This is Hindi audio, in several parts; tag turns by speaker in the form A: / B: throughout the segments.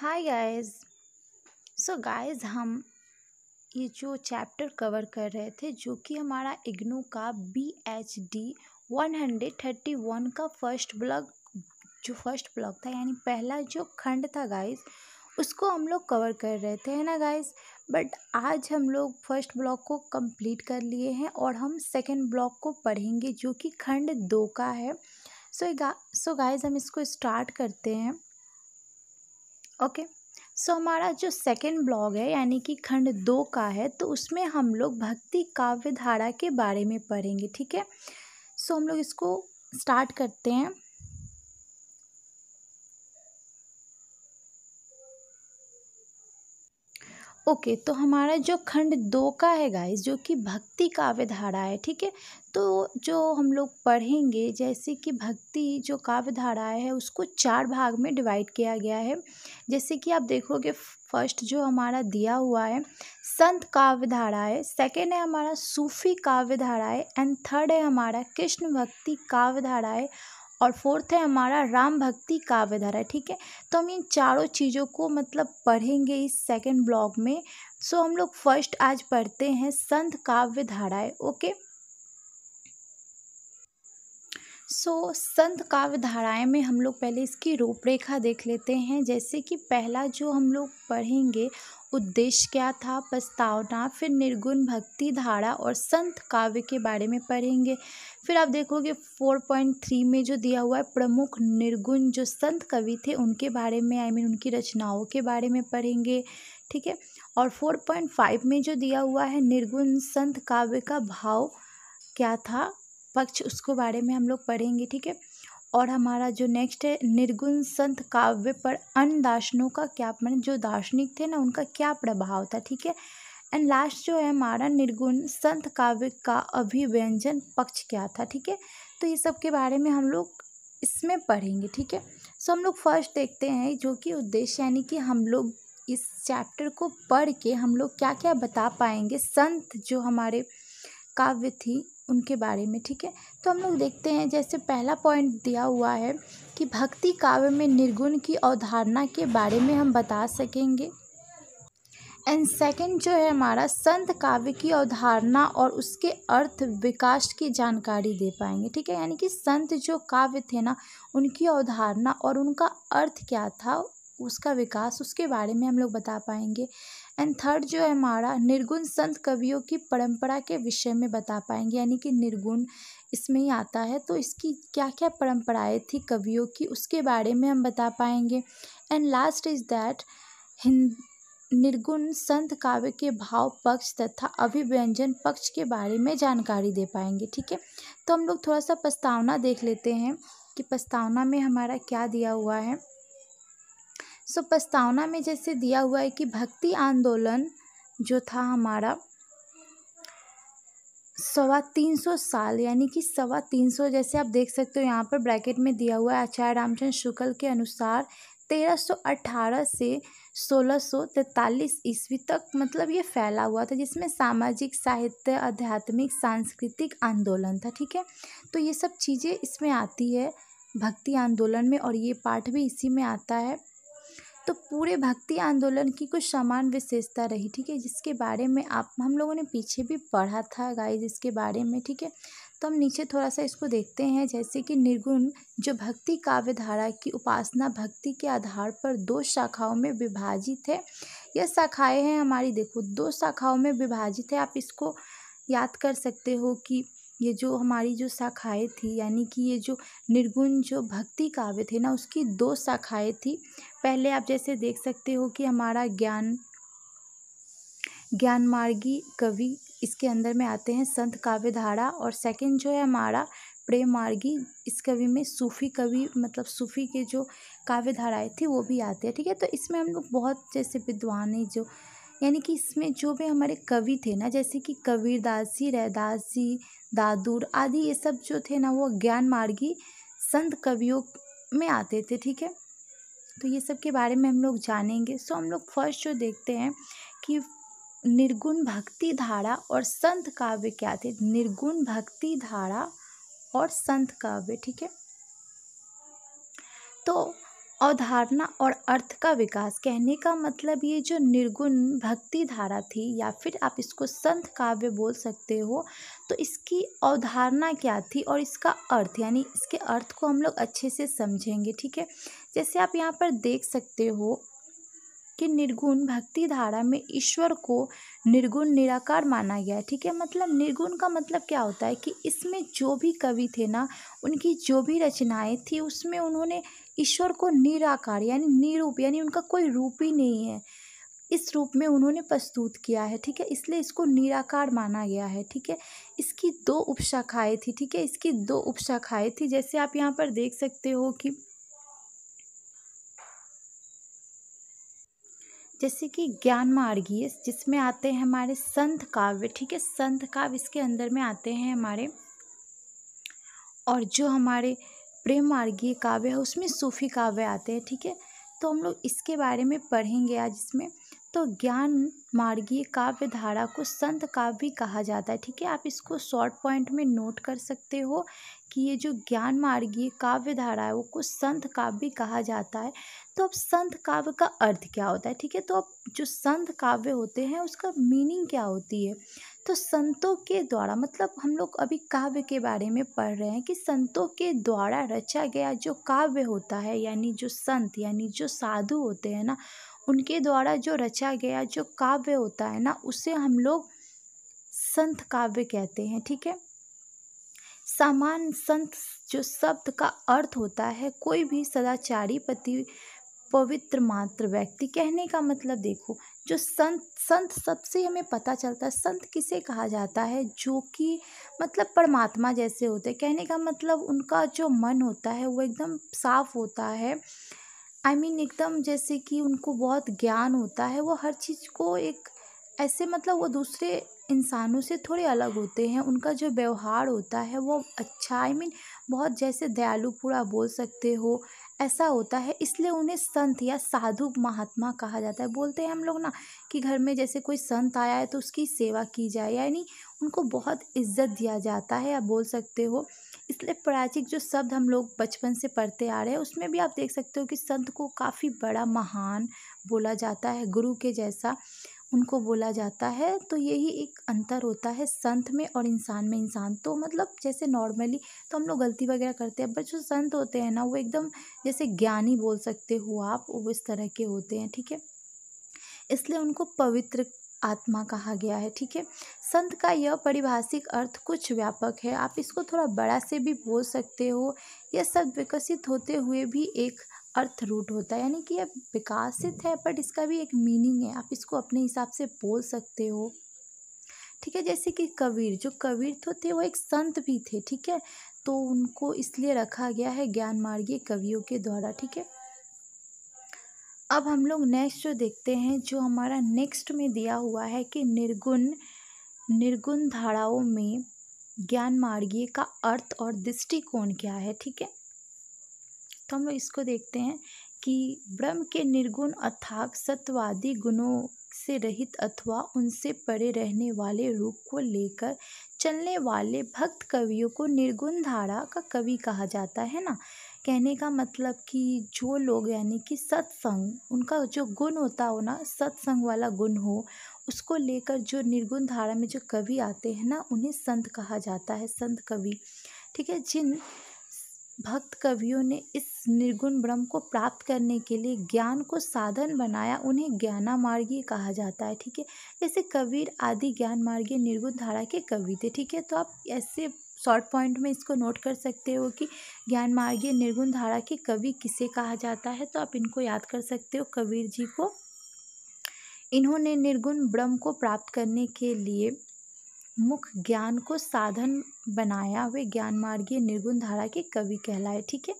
A: हाय गाइस सो गाइस हम ये जो चैप्टर कवर कर रहे थे जो कि हमारा इग्नू का B H D one hundred thirty one का फर्स्ट ब्लॉग जो फर्स्ट ब्लॉग था यानी पहला जो खंड था गाइस उसको हम लोग कवर कर रहे थे है ना गाइस बट आज हम लोग फर्स्ट ब्लॉक को कंप्लीट कर लिए हैं और हम सेकंड ब्लॉक को पढ़ेंगे जो कि खंड दो का है सो सो गाइस हम इसको स्टार्ट करते हैं ओके सो हमारा जो सेकंड ब्लॉग है यानी कि खंड दो का है तो उसमें हम लोग भक्ति काव्य धारा के बारे में पढ़ेंगे ठीक है सो हम लोग इसको स्टार्ट करते हैं ओके तो हमारा जो खंड दो का है गाइस जो कि भक्ति काव्य धारा है ठीक है तो जो हम लोग पढ़ेंगे जैसे कि भक्ति जो काव्य धारा है उसको चार भाग में डिवाइड किया गया है जैसे कि आप देखोगे फर्स्ट जो हमारा दिया हुआ है संत काव्य धारा है सेकेंड है हमारा सूफी काव्य धारा है एंड थर्ड है हमारा कृष्ण भक्ति काव्य धारा है और फोर्थ है हमारा राम भक्ति काव्य धारा ठीक है तो हम इन चारों चीज़ों को मतलब पढ़ेंगे इस सेकंड ब्लॉग में सो हम लोग फर्स्ट आज पढ़ते हैं संत काव्य धाराएँ ओके सो so, संत काव्य धाराएँ में हम लोग पहले इसकी रूपरेखा देख लेते हैं जैसे कि पहला जो हम लोग पढ़ेंगे उद्देश्य क्या था प्रस्तावना फिर निर्गुण भक्ति धारा और संत काव्य के बारे में पढ़ेंगे फिर आप देखोगे फोर पॉइंट थ्री में जो दिया हुआ है प्रमुख निर्गुण जो संत कवि थे उनके बारे में आई I मीन mean, उनकी रचनाओं के बारे में पढ़ेंगे ठीक है और फोर पॉइंट फाइव में जो दिया हुआ है निर्गुण संत काव्य का भाव क्या था पक्ष उसको बारे में हम लोग पढ़ेंगे ठीक है और हमारा जो नेक्स्ट है निर्गुण संत काव्य पर अन्य दार्शनों का क्या मैंने मतलब जो दार्शनिक थे ना उनका क्या प्रभाव था ठीक है एंड लास्ट जो है हमारा निर्गुण संत काव्य का अभिव्यंजन पक्ष क्या था ठीक है तो ये सब के बारे में हम लोग इसमें पढ़ेंगे ठीक है सो हम लोग फर्स्ट देखते हैं जो कि उद्देश्य यानी कि हम लोग इस चैप्टर को पढ़ के हम लोग क्या क्या बता पाएंगे संत जो हमारे काव्य थी उनके बारे में ठीक है तो हम लोग देखते हैं जैसे पहला पॉइंट दिया हुआ है कि भक्ति काव्य में निर्गुण की अवधारणा के बारे में हम बता सकेंगे एंड सेकंड जो है हमारा संत काव्य की अवधारणा और उसके अर्थ विकास की जानकारी दे पाएंगे ठीक है यानी कि संत जो काव्य थे ना उनकी अवधारणा और उनका अर्थ क्या था उसका विकास उसके बारे में हम लोग बता पाएंगे एंड थर्ड जो है हमारा निर्गुण संत कवियों की परंपरा के विषय में बता पाएंगे यानी कि निर्गुण इसमें ही आता है तो इसकी क्या क्या परंपराएं थी कवियों की उसके बारे में हम बता पाएंगे एंड लास्ट इज़ दैट हिंद निर्गुण संत काव्य के भाव पक्ष तथा अभिव्यंजन पक्ष के बारे में जानकारी दे पाएंगे ठीक है तो हम लोग थोड़ा सा प्रस्तावना देख लेते हैं कि प्रस्तावना में हमारा क्या दिया हुआ है सो प्रस्तावना में जैसे दिया हुआ है कि भक्ति आंदोलन जो था हमारा सवा तीन सौ साल यानी कि सवा तीन सौ जैसे आप देख सकते हो यहाँ पर ब्रैकेट में दिया हुआ है आचार्य रामचंद्र शुक्ल के अनुसार 1318 से 1643 ईस्वी तक मतलब ये फैला हुआ था जिसमें सामाजिक साहित्य आध्यात्मिक सांस्कृतिक आंदोलन था ठीक है तो ये सब चीज़ें इसमें आती है भक्ति आंदोलन में और ये पाठ भी इसी में आता है तो पूरे भक्ति आंदोलन की कुछ समान विशेषता रही ठीक है जिसके बारे में आप हम लोगों ने पीछे भी पढ़ा था गाइज इसके बारे में ठीक है तो हम नीचे थोड़ा सा इसको देखते हैं जैसे कि निर्गुण जो भक्ति काव्य धारा की उपासना भक्ति के आधार पर दो शाखाओं में विभाजित है यह शाखाएं हैं हमारी देखो दो शाखाओं में विभाजित है आप इसको याद कर सकते हो कि ये जो हमारी जो शाखाएं थी यानी कि ये जो निर्गुण जो भक्ति काव्य थे ना उसकी दो शाखाएं थी पहले आप जैसे देख सकते हो कि हमारा ज्ञान ज्ञान मार्गी कवि इसके अंदर में आते हैं संत काव्य धारा और सेकंड जो है हमारा प्रेम मार्गी इस कवि में सूफ़ी कवि मतलब सूफ़ी के जो काव्य धाराएँ थी वो भी आते हैं ठीक है तो इसमें हम लोग बहुत जैसे विद्वान हैं जो यानी कि इसमें जो भी हमारे कवि थे ना जैसे कि कबीरदास जी रहदास जी दादूर आदि ये सब जो थे ना वो ज्ञान मार्गी संत कवियों में आते थे ठीक है तो ये सब के बारे में हम लोग जानेंगे सो हम लोग फर्स्ट जो देखते हैं कि निर्गुण भक्ति धारा और संत काव्य क्या थे निर्गुण भक्ति धारा और संत काव्य ठीक है तो अवधारणा और अर्थ का विकास कहने का मतलब ये जो निर्गुण भक्ति धारा थी या फिर आप इसको संत काव्य बोल सकते हो तो इसकी अवधारणा क्या थी और इसका अर्थ यानी इसके अर्थ को हम लोग अच्छे से समझेंगे ठीक है जैसे आप यहाँ पर देख सकते हो कि निर्गुण भक्ति धारा में ईश्वर को निर्गुण निराकार माना गया है ठीक है मतलब निर्गुण का मतलब क्या होता है कि इसमें जो भी कवि थे ना उनकी जो भी रचनाएं थी उसमें उन्होंने ईश्वर को निराकार यानी निरूप यानी उनका कोई रूप ही नहीं है इस रूप में उन्होंने प्रस्तुत किया है ठीक है इसलिए इसको निराकार माना गया है ठीक है इसकी दो उपशाखाएँ थी ठीक है इसकी दो उपशाखाएँ थी जैसे आप यहाँ पर देख सकते हो कि जैसे कि ज्ञान मार्गीय जिसमें आते हैं हमारे संत काव्य ठीक है संत काव्य इसके अंदर में आते हैं हमारे और जो हमारे प्रेम मार्गीय काव्य है उसमें सूफी काव्य आते हैं ठीक है तो हम लोग इसके बारे में पढ़ेंगे आज इसमें तो ज्ञान मार्गीय काव्य धारा को संत काव्य भी कहा जाता है ठीक है आप इसको शॉर्ट पॉइंट में नोट कर सकते हो कि ये जो ज्ञान मार्गीय काव्य धारा है वो को संत काव्य भी कहा जाता है तो अब संत काव्य का अर्थ क्या होता है ठीक है तो अब जो संत काव्य होते हैं उसका मीनिंग क्या होती है तो संतों के द्वारा मतलब हम लोग अभी काव्य के बारे में पढ़ रहे हैं कि संतों के द्वारा रचा गया जो काव्य होता है यानी जो संत यानी जो साधु होते हैं ना उनके द्वारा जो रचा गया जो काव्य होता है ना उसे हम लोग संत काव्य कहते हैं ठीक है समान संत जो शब्द का अर्थ होता है कोई भी सदाचारी पति पवित्र मात्र व्यक्ति कहने का मतलब देखो जो संत संत सबसे हमें पता चलता है संत किसे कहा जाता है जो कि मतलब परमात्मा जैसे होते कहने का मतलब उनका जो मन होता है वो एकदम साफ़ होता है आई I मीन mean, एकदम जैसे कि उनको बहुत ज्ञान होता है वो हर चीज़ को एक ऐसे मतलब वो दूसरे इंसानों से थोड़े अलग होते हैं उनका जो व्यवहार होता है वो अच्छा आई I मीन mean, बहुत जैसे दयालु पूरा बोल सकते हो ऐसा होता है इसलिए उन्हें संत या साधु महात्मा कहा जाता है बोलते हैं हम लोग ना कि घर में जैसे कोई संत आया है तो उसकी सेवा की जाए यानी उनको बहुत इज्जत दिया जाता है आप बोल सकते हो इसलिए प्राचीन जो शब्द हम लोग बचपन से पढ़ते आ रहे हैं उसमें भी आप देख सकते हो कि संत को काफ़ी बड़ा महान बोला जाता है गुरु के जैसा उनको बोला जाता है तो यही एक अंतर होता है संत में और इंसान में इंसान तो मतलब जैसे नॉर्मली तो हम लोग गलती वगैरह करते हैं बट जो संत होते हैं ना वो एकदम जैसे ज्ञानी बोल सकते हो आप वो इस तरह के होते हैं ठीक है इसलिए उनको पवित्र आत्मा कहा गया है ठीक है संत का यह परिभाषिक अर्थ कुछ व्यापक है आप इसको थोड़ा बड़ा से भी बोल सकते हो यह शब्द विकसित होते हुए भी एक अर्थ रूट होता है यानी कि यह विकासित है बट इसका भी एक मीनिंग है आप इसको अपने हिसाब से बोल सकते हो ठीक है जैसे कि कबीर जो कबीर तो थे वो एक संत भी थे ठीक है तो उनको इसलिए रखा गया है ज्ञान मार्गीय कवियों के द्वारा ठीक है अब हम लोग नेक्स्ट जो देखते हैं जो हमारा नेक्स्ट में दिया हुआ है कि निर्गुण निर्गुण धाराओं में ज्ञान मार्गीय का अर्थ और दृष्टिकोण क्या है ठीक है तो हम लोग इसको देखते हैं कि ब्रह्म के निर्गुण अर्थात सत्वादी गुणों से रहित अथवा उनसे परे रहने वाले रूप को लेकर चलने वाले भक्त कवियों को निर्गुण धारा का कवि कहा जाता है ना कहने का मतलब कि जो लोग यानी कि सत्संग उनका जो गुण होता हो ना सत्संग वाला गुण हो उसको लेकर जो निर्गुण धारा में जो कवि आते हैं ना उन्हें संत कहा जाता है संत कवि ठीक है जिन भक्त कवियों ने इस निर्गुण ब्रह्म को प्राप्त करने के लिए ज्ञान को साधन बनाया उन्हें ज्ञाना कहा जाता है ठीक है जैसे कबीर आदि ज्ञान मार्गीय निर्गुण धारा के कवि थे ठीक है तो आप ऐसे शॉर्ट पॉइंट में इसको नोट कर सकते हो कि ज्ञान मार्गीय निर्गुण धारा के कवि किसे कहा जाता है तो आप इनको याद कर सकते हो कबीर जी को इन्होंने निर्गुण ब्रह्म को प्राप्त करने के लिए मुख्य ज्ञान को साधन बनाया वे ज्ञान मार्गीय निर्गुण धारा के कवि कहलाए ठीक है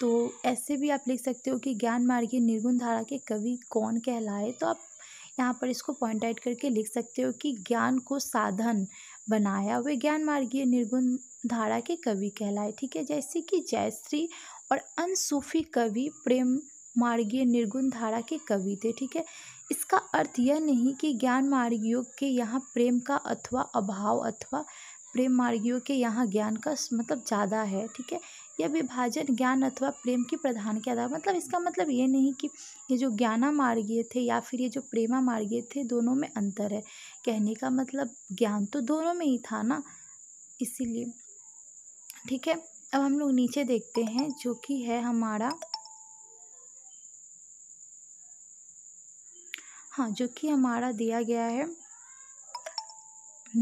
A: तो ऐसे भी आप लिख सकते हो कि ज्ञान मार्गीय निर्गुण धारा के कवि कौन कहलाए तो आप यहाँ पर इसको पॉइंट आउट करके लिख सकते हो कि ज्ञान को साधन बनाया वे ज्ञान मार्गीय निर्गुण धारा के कवि कहलाए ठीक है जैसे कि जयश्री और अनसूफी कवि प्रेम मार्गीय निर्गुण धारा के कवि थे ठीक है इसका अर्थ यह नहीं कि ज्ञान मार्गियों के यहाँ प्रेम का अथवा अभाव अथवा प्रेम मार्गियों के यहाँ ज्ञान का मतलब ज़्यादा है ठीक है यह विभाजन ज्ञान अथवा प्रेम की प्रधान के आधार मतलब इसका मतलब ये नहीं कि ये जो ज्ञाना मार्गीय थे या फिर ये जो प्रेमा मार्गीय थे दोनों में अंतर है कहने का मतलब ज्ञान तो दोनों में ही था ना इसीलिए ठीक है अब हम लोग नीचे देखते हैं जो कि है हमारा हाँ जो कि हमारा दिया गया है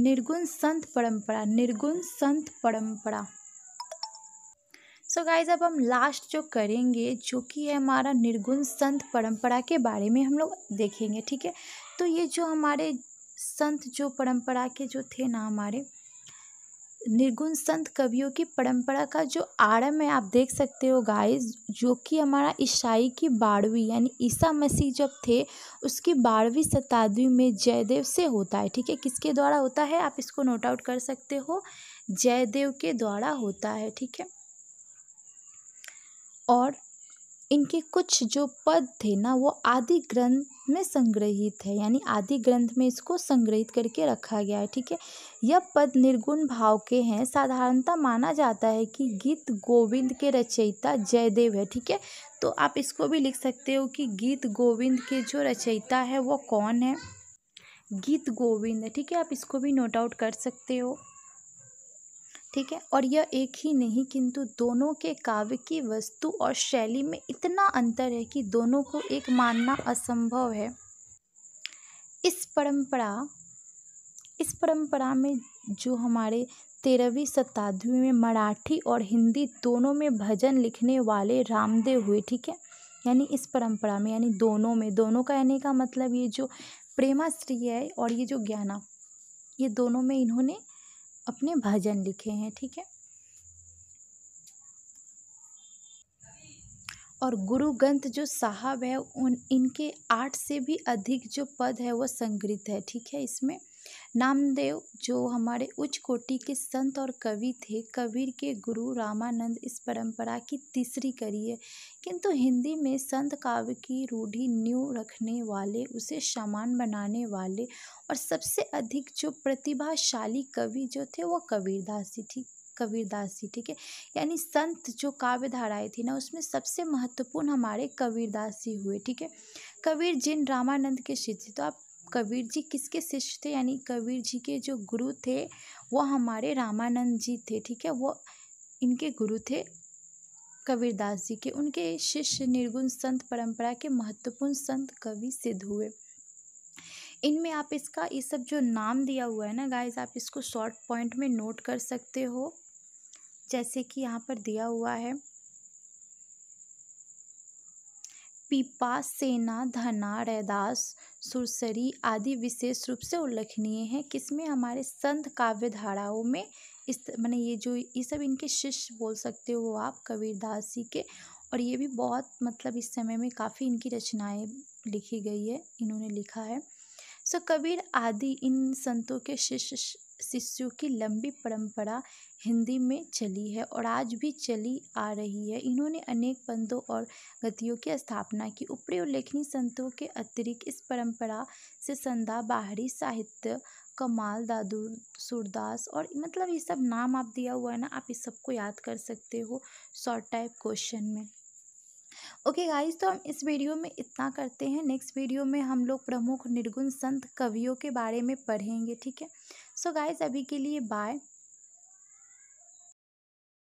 A: निर्गुण संत परंपरा निर्गुण संत परंपरा सो so गाइज अब हम लास्ट जो करेंगे जो कि है हमारा निर्गुण संत परंपरा के बारे में हम लोग देखेंगे ठीक है तो ये जो हमारे संत जो परंपरा के जो थे ना हमारे निर्गुण संत कवियों की परंपरा का जो आरम्भ है आप देख सकते हो गाइस जो कि हमारा ईसाई की बारहवीं यानी ईसा मसीह जब थे उसकी बारहवीं शताब्दी में जयदेव से होता है ठीक है किसके द्वारा होता है आप इसको नोट आउट कर सकते हो जयदेव के द्वारा होता है ठीक है और इनके कुछ जो पद थे ना वो आदि ग्रंथ में संग्रहित है यानी आदि ग्रंथ में इसको संग्रहित करके रखा गया है ठीक है यह पद निर्गुण भाव के हैं साधारणता माना जाता है कि गीत गोविंद के रचयिता जयदेव है ठीक है तो आप इसको भी लिख सकते हो कि गीत गोविंद के जो रचयिता है वो कौन है गीत गोविंद ठीक है आप इसको भी नोट आउट कर सकते हो ठीक है और यह एक ही नहीं किंतु दोनों के काव्य की वस्तु और शैली में इतना अंतर है कि दोनों को एक मानना असंभव है इस परंपरा इस परंपरा में जो हमारे तेरहवीं शताब्दी में मराठी और हिंदी दोनों में भजन लिखने वाले रामदेव हुए ठीक है यानी इस परंपरा में यानी दोनों में दोनों का कहने का मतलब ये जो प्रेमाश्री है और ये जो ज्ञाना ये दोनों में इन्होंने अपने भजन लिखे हैं ठीक है और गुरु ग्रंथ जो साहब है उन इनके आठ से भी अधिक जो पद है वो संग्रहित है ठीक है इसमें नामदेव जो हमारे उच्च कोटि के संत और कवि थे कबीर के गुरु रामानंद इस परंपरा की तीसरी कड़ी है किंतु हिंदी में संत काव्य की रूढ़ी न्यू रखने वाले उसे समान बनाने वाले और सबसे अधिक जो प्रतिभाशाली कवि जो थे वो कबीरदास ही थी कबीरदास जी ठीक है यानी संत जो काव्य धाराएं थी ना उसमें सबसे महत्वपूर्ण हमारे कबीरदास जी हुए ठीक है कबीर जिन रामानंद के शिष्य तो आप कबीर जी किसके शिष्य थे यानी कबीर जी के जो गुरु थे वो हमारे रामानंद जी थे ठीक है वो इनके गुरु थे कबीरदास जी के उनके शिष्य निर्गुण संत परंपरा के महत्वपूर्ण संत कवि सिद्ध हुए इनमें आप इसका ये इस सब जो नाम दिया हुआ है ना गाइज आप इसको शॉर्ट पॉइंट में नोट कर सकते हो जैसे कि यहाँ पर दिया हुआ है पीपा सेना धना रैदास सुरसरी आदि विशेष रूप से उल्लेखनीय हैं किसमें हमारे संत काव्य धाराओं में इस मैंने ये जो ये सब इनके शिष्य बोल सकते हो आप कबीरदास जी के और ये भी बहुत मतलब इस समय में काफ़ी इनकी रचनाएं लिखी गई है इन्होंने लिखा है सो कबीर आदि इन संतों के शिष्य शिष्यों की लंबी परंपरा हिंदी में चली है और आज भी चली आ रही है इन्होंने अनेक पंथों और गतियों की स्थापना की ऊपरी उल्लेखनीय संतों के अतिरिक्त इस परंपरा से संधा बाहरी साहित्य कमाल दादू सुरदास और मतलब ये सब नाम आप दिया हुआ है ना आप इस सबको याद कर सकते हो शॉर्ट टाइप क्वेश्चन में ओके okay गाइस तो हम इस वीडियो में इतना करते हैं नेक्स्ट वीडियो में हम लोग प्रमुख निर्गुण संत कवियों के बारे में पढ़ेंगे ठीक है सो गाइज अभी के लिए बाय